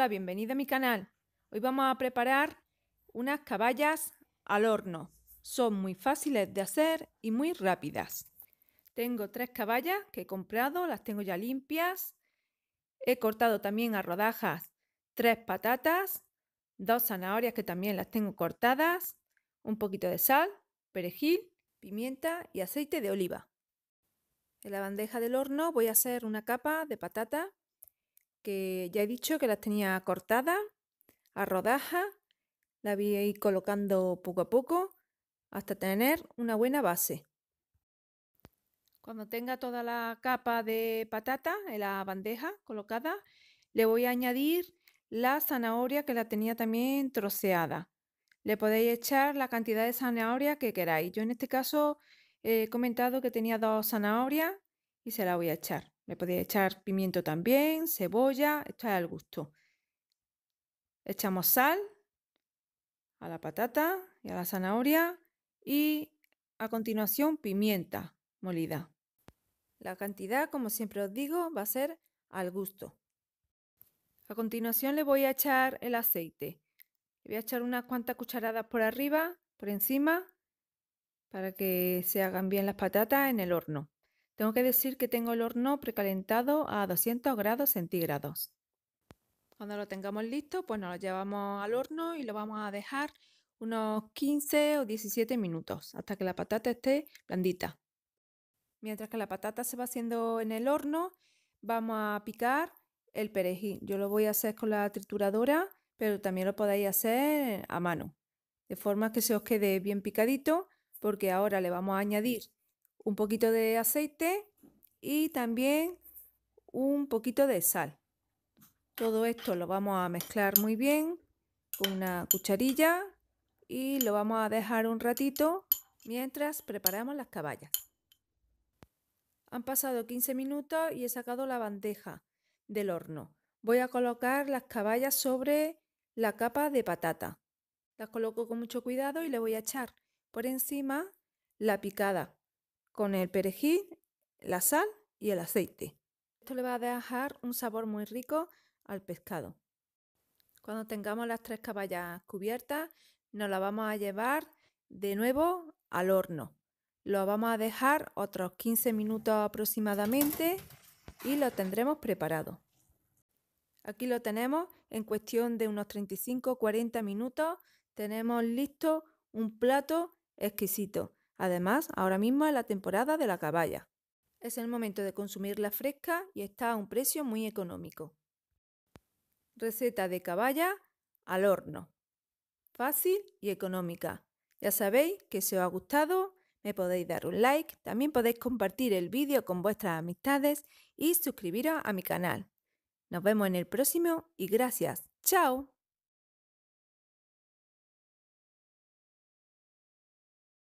la bienvenida a mi canal. Hoy vamos a preparar unas caballas al horno. Son muy fáciles de hacer y muy rápidas. Tengo tres caballas que he comprado, las tengo ya limpias. He cortado también a rodajas tres patatas, dos zanahorias que también las tengo cortadas, un poquito de sal, perejil, pimienta y aceite de oliva. En la bandeja del horno voy a hacer una capa de patata que ya he dicho que las tenía cortadas a rodaja, la voy a ir colocando poco a poco hasta tener una buena base. Cuando tenga toda la capa de patata en la bandeja colocada, le voy a añadir la zanahoria que la tenía también troceada. Le podéis echar la cantidad de zanahoria que queráis. Yo en este caso he comentado que tenía dos zanahorias y se la voy a echar. Le podéis echar pimiento también, cebolla, esto es al gusto. Echamos sal a la patata y a la zanahoria y a continuación pimienta molida. La cantidad, como siempre os digo, va a ser al gusto. A continuación le voy a echar el aceite. Le voy a echar unas cuantas cucharadas por arriba, por encima, para que se hagan bien las patatas en el horno. Tengo que decir que tengo el horno precalentado a 200 grados centígrados. Cuando lo tengamos listo, pues nos lo llevamos al horno y lo vamos a dejar unos 15 o 17 minutos hasta que la patata esté blandita. Mientras que la patata se va haciendo en el horno, vamos a picar el perejil. Yo lo voy a hacer con la trituradora, pero también lo podéis hacer a mano. De forma que se os quede bien picadito, porque ahora le vamos a añadir un poquito de aceite y también un poquito de sal. Todo esto lo vamos a mezclar muy bien con una cucharilla y lo vamos a dejar un ratito mientras preparamos las caballas. Han pasado 15 minutos y he sacado la bandeja del horno. Voy a colocar las caballas sobre la capa de patata. Las coloco con mucho cuidado y le voy a echar por encima la picada con el perejil, la sal y el aceite. Esto le va a dejar un sabor muy rico al pescado. Cuando tengamos las tres caballas cubiertas, nos las vamos a llevar de nuevo al horno. Lo vamos a dejar otros 15 minutos aproximadamente y lo tendremos preparado. Aquí lo tenemos, en cuestión de unos 35-40 minutos tenemos listo un plato exquisito. Además, ahora mismo es la temporada de la caballa. Es el momento de consumirla fresca y está a un precio muy económico. Receta de caballa al horno. Fácil y económica. Ya sabéis que si os ha gustado, me podéis dar un like, también podéis compartir el vídeo con vuestras amistades y suscribiros a mi canal. Nos vemos en el próximo y gracias. ¡Chao!